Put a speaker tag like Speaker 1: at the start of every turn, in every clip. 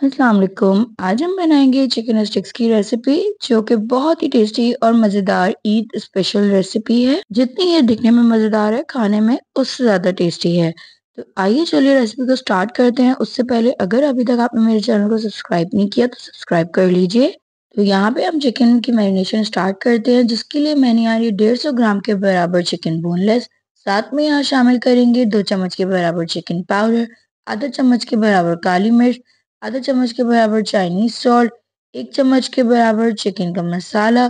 Speaker 1: अस्सलाम वालेकुम आज हम बनाएंगे चिकन स्टिक्स की रेसिपी जो कि बहुत ही टेस्टी और मज़ेदार ईद स्पेशल रेसिपी है जितनी ये दिखने में मज़ेदार है खाने में उससे ज़्यादा टेस्टी है तो आइए चलिए रेसिपी को स्टार्ट करते हैं उससे पहले अगर अभी तक आपने मेरे चैनल को सब्सक्राइब नहीं किया तो सब्सक्राइब कर लीजिए तो यहाँ पे हम चिकन की मैरिनेशन स्टार्ट करते हैं जिसके लिए मैंने यहाँ ये डेढ़ सौ ग्राम के बराबर चिकन बोनलेस साथ में यहाँ शामिल करेंगे दो चम्मच के बराबर चिकन पाउडर आधा चम्मच के बराबर काली मिर्च आधा चम्मच के बराबर चाइनीज सॉल्ट एक चम्मच के बराबर चिकन का मसाला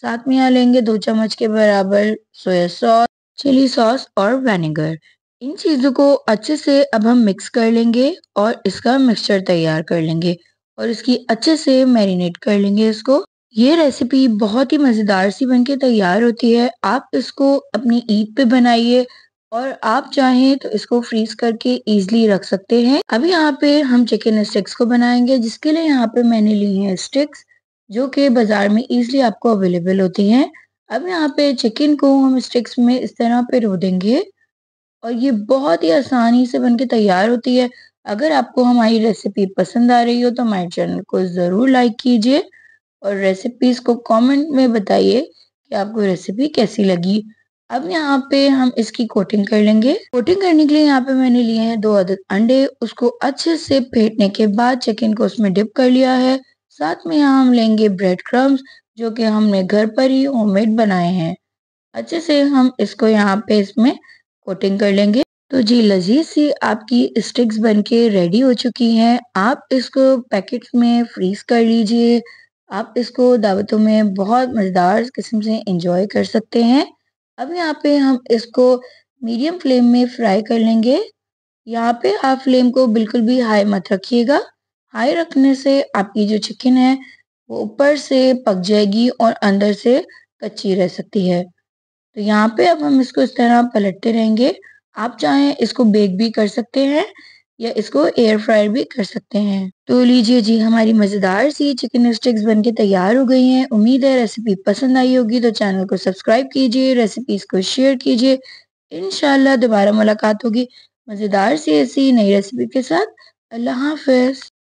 Speaker 1: साथ में यहाँ लेंगे दो चम्मच के बराबर सोया सॉस चिली सॉस और वेनेगर इन चीज़ों को अच्छे से अब हम मिक्स कर लेंगे और इसका मिक्सचर तैयार कर लेंगे और इसकी अच्छे से मैरिनेट कर लेंगे इसको ये रेसिपी बहुत ही मज़ेदार सी बनके तैयार होती है आप इसको अपनी ईद पे बनाइए और आप चाहें तो इसको फ्रीज करके इजिली रख सकते हैं अभी यहाँ पे हम चिकन स्टिक्स को बनाएंगे जिसके लिए यहाँ पे मैंने ली है स्टिक्स जो कि बाजार में इजिली आपको अवेलेबल होती हैं अब यहाँ पे चिकन को हम स्टिक्स में इस तरह पे रो देंगे और ये बहुत ही आसानी से बनके तैयार होती है अगर आपको हमारी रेसिपी पसंद आ रही हो तो हमारे चैनल को ज़रूर लाइक कीजिए और रेसिपीज़ को कमेंट में बताइए कि आपको रेसिपी कैसी लगी अब यहाँ पे हम इसकी कोटिंग कर लेंगे कोटिंग करने के लिए यहाँ पे मैंने लिए हैं दो अदद अंडे उसको अच्छे से फेंटने के बाद चिकन को उसमें डिप कर लिया है साथ में यहाँ हम लेंगे ब्रेड क्रम्स जो कि हमने घर पर ही होममेड बनाए हैं अच्छे से हम इसको यहाँ पे इसमें कोटिंग कर लेंगे तो जी लजीज सी आपकी स्टिक्स बनके रेडी हो चुकी हैं आप इसको पैकेट में फ्रीज कर लीजिए आप इसको दावतों में बहुत मज़ेदार किस्म से इंजॉय कर सकते हैं अब यहाँ पे हम इसको मीडियम फ्लेम में फ्राई कर लेंगे यहाँ पे आप फ्लेम को बिल्कुल भी हाई मत रखिएगा हाई रखने से आपकी जो चिकन है वो ऊपर से पक जाएगी और अंदर से कच्ची रह सकती है तो यहाँ पे अब हम इसको इस तरह पलटते रहेंगे आप चाहें इसको बेक भी कर सकते हैं या इसको एयर फ्रायर भी कर सकते हैं तो लीजिए जी हमारी मज़ेदार सी चिकन स्टिक्स बनके तैयार हो गई हैं उम्मीद है रेसिपी पसंद आई होगी तो चैनल को सब्सक्राइब कीजिए रेसिपीज़ को शेयर कीजिए इनशाला दोबारा मुलाकात होगी मज़ेदार सी ऐसी नई रेसिपी के साथ अल्लाह हाफिज